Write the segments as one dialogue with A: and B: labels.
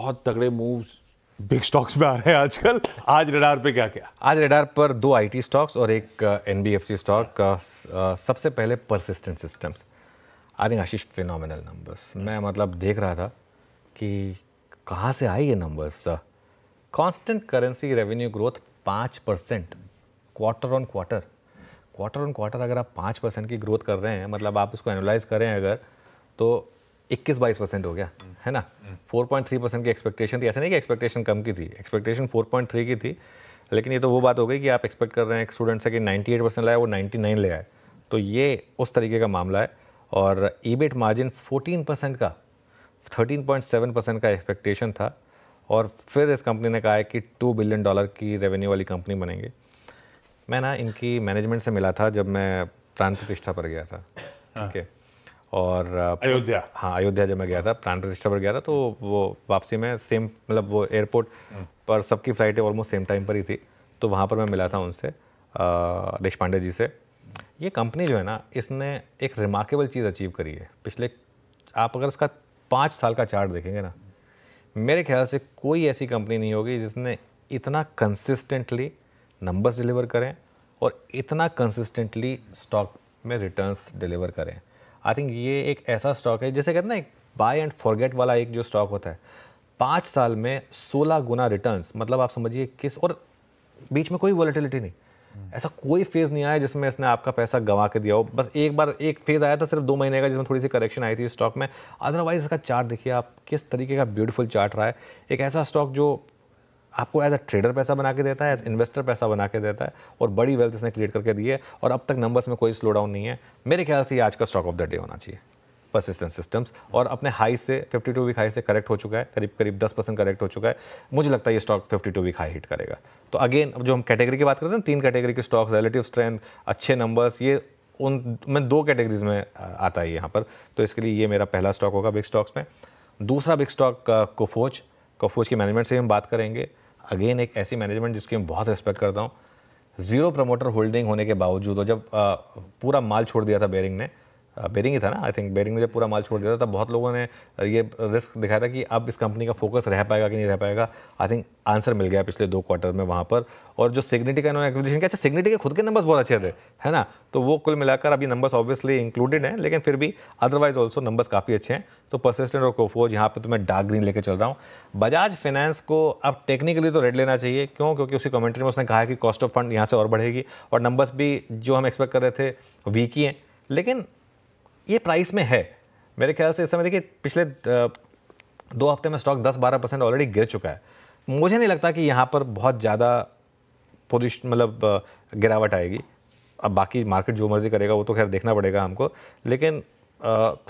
A: बहुत तगड़े moves big stocks में आ रहे हैं आजकल आज रडार पे क्या क्या आज रेडार पर दो आईटी स्टॉक्स और एक NBFC uh, stock uh, uh, सबसे पहले persistent systems I think Ashish phenomenal numbers मैं मतलब देख रहा था कि कहाँ से आई ये numbers constant currency revenue growth पाँच percent quarter on quarter quarter on quarter अगर आप पाँच परसेंट की ग्रोथ कर रहे हैं मतलब आप इसको एनालाइज करें अगर तो इक्कीस बाईस परसेंट हो गया है ना 4.3 परसेंट की एक्सपेक्टेशन थी ऐसा नहीं कि एक्सपेक्टेशन कम की थी एक्सपेक्टेशन 4.3 की थी लेकिन ये तो वो बात हो गई कि आप एक्सपेक्ट कर रहे हैं एक स्टूडेंट से कि 98 परसेंट लाए वो 99 ले आए तो ये उस तरीके का मामला है और ईबेट मार्जिन 14 परसेंट का 13.7 परसेंट का एक्सपेक्टेशन था और फिर इस कंपनी ने कहा है कि टू बिलियन डॉलर की रेवेन्यू वाली कंपनी बनेंगे मैं ना इनकी मैनेजमेंट से मिला था जब मैं प्राण प्रतिष्ठा पर गया था हाँ। ठीक है और अयोध्या हाँ अयोध्या जब मैं गया था प्राण प्रतिष्ठा पर गया था तो वो वापसी में सेम मतलब वो एयरपोर्ट हाँ। पर सबकी फ़्लाइटें ऑलमोस्ट सेम टाइम पर ही थी तो वहाँ पर मैं मिला था उनसे देश पांडे जी से ये कंपनी जो है ना इसने एक रिमार्केबल चीज़ अचीव करी है पिछले आप अगर इसका पाँच साल का चार्ट देखेंगे ना मेरे ख्याल से कोई ऐसी कंपनी नहीं होगी जिसने इतना कंसिस्टेंटली नंबर्स डिलीवर करें और इतना कंसिस्टेंटली स्टॉक में रिटर्न्स डिलीवर करें आई थिंक ये एक ऐसा स्टॉक है जैसे कहते ना एक बाय एंड फॉरगेट वाला एक जो स्टॉक होता है पाँच साल में सोलह गुना रिटर्न्स मतलब आप समझिए किस और बीच में कोई वॉलीटिलिटी नहीं ऐसा कोई फेज़ नहीं आया जिसमें इसने आपका पैसा गंवा के दिया हो बस एक बार एक फेज़ आया था सिर्फ दो महीने का जिसमें थोड़ी सी करेक्शन आई थी स्टॉक में अदरवाइज इसका चार्ट देखिए आप किस तरीके का ब्यूटीफुल चार्ट रहा है एक ऐसा स्टॉक जो आपको एज अ ट्रेडर पैसा बना के देता है एज इन्वेस्टर पैसा बना के देता है और बड़ी वेल्थ इसने क्रिएट करके दी है और अब तक नंबर्स में कोई स्लो डाउन नहीं है मेरे ख्याल से ये आज का स्टॉक ऑफ द डे होना चाहिए परसिस्टेंट सिस्टम्स और अपने हाई से 52 वीक हाई से करेक्ट हो चुका है करीब करीब 10 परसेंट करेक्ट हो चुका है मुझे लगता है ये स्टॉक 52 वीक हाई हिट करेगा तो अगेन जो हम कैटेगरी की बात करते हैं तीन कैटेगरी के स्टॉक्स रिलेटिव स्ट्रेंथ अच्छे नंबर्स ये उन में दो कैटेगरीज में आता है यहाँ पर तो इसके लिए ये मेरा पहला स्टॉक होगा बिग स्टॉक्स में दूसरा बिग स्टॉक कोफोज कोफोज की मैनेजमेंट से हम बात करेंगे अगेन एक ऐसी मैनेजमेंट जिसकी मैं बहुत रिस्पेक्ट करता हूँ ज़ीरो प्रमोटर होल्डिंग होने के बावजूद और जब आ, पूरा माल छोड़ दिया था बेरिंग ने बेरिंग uh, ही था ना आई थिंक बेरिंग में जब पूरा माल छोड़ दिया था तब बहुत लोगों ने uh, ये रिस्क दिखाया था कि अब इस कंपनी का फोकस रह पाएगा कि नहीं रह पाएगा आई थिंक आंसर मिल गया पिछले दो क्वार्टर में वहाँ पर और जो सिग्निटी का इन्होंने एक्विजिशन किया अच्छा सिग्निटी के खुद के नंबर्स बहुत अच्छे थे है ना तो वो कुल मिलाकर अभी नंबर्स ऑब्वियसली इंक्लूडेड हैं लेकिन फिर भी अदरवाइज ऑल्सो नंबर्स काफ़ी अच्छे हैं तो परसिस्टेंट और कोफोज यहाँ पर तो मैं डार्क ग्रीन लेकर चल रहा हूँ बजाज फाइनेंस को अब टेक्निकली तो रेड लेना चाहिए क्यों क्योंकि उसी कमेंट्री में उसने कहा कि कॉस्ट ऑफ फंड यहाँ से और बढ़ेगी और नंबर्स भी जो हम एक्सपेक्ट कर रहे थे वीक ही हैं लेकिन ये प्राइस में है मेरे ख्याल से इस समय देखिए पिछले दो हफ्ते में स्टॉक 10-12 परसेंट ऑलरेडी गिर चुका है मुझे नहीं लगता कि यहाँ पर बहुत ज़्यादा पोजिशन मतलब गिरावट आएगी अब बाकी मार्केट जो मर्जी करेगा वो तो खैर देखना पड़ेगा हमको लेकिन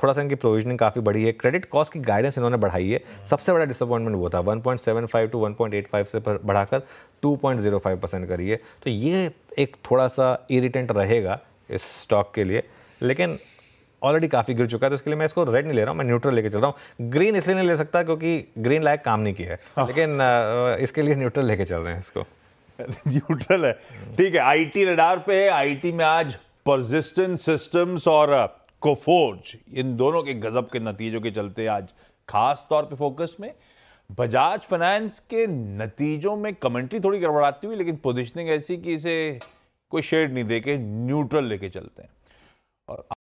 A: थोड़ा सा इनकी प्रोविजनिंग काफ़ी बढ़ी है क्रेडिट कॉस्ट की गाइडेंस इन्होंने बढ़ाई है सबसे बड़ा डिसअपॉइंटमेंट वो था 1.75 टू 1.85 से बढ़ाकर 2.05 परसेंट करिए तो ये एक थोड़ा सा इरिटेंट रहेगा इस स्टॉक के लिए लेकिन ऑलरेडी काफ़ी गिर चुका है तो इसके लिए मैं इसको रेड नहीं ले रहा हूँ मैं न्यूट्रल लेके चल रहा हूँ ग्रीन इसलिए नहीं ले सकता क्योंकि ग्रीन लायक काम नहीं किया है हाँ। लेकिन इसके लिए न्यूट्रल लेके चल रहे हैं इसको न्यूट्रल है ठीक है आईटी रडार पे आईटी में आज परसिस्टेंट सिस्टम्स और कोफोर्ज इन दोनों के गजब के नतीजों के चलते आज खास तौर पे फोकस में बजाज फाइनेंस के नतीजों में कमेंट्री थोड़ी गड़बड़ाती हुई लेकिन पोजिशनिंग ऐसी कि इसे कोई शेड नहीं देके न्यूट्रल लेके चलते हैं और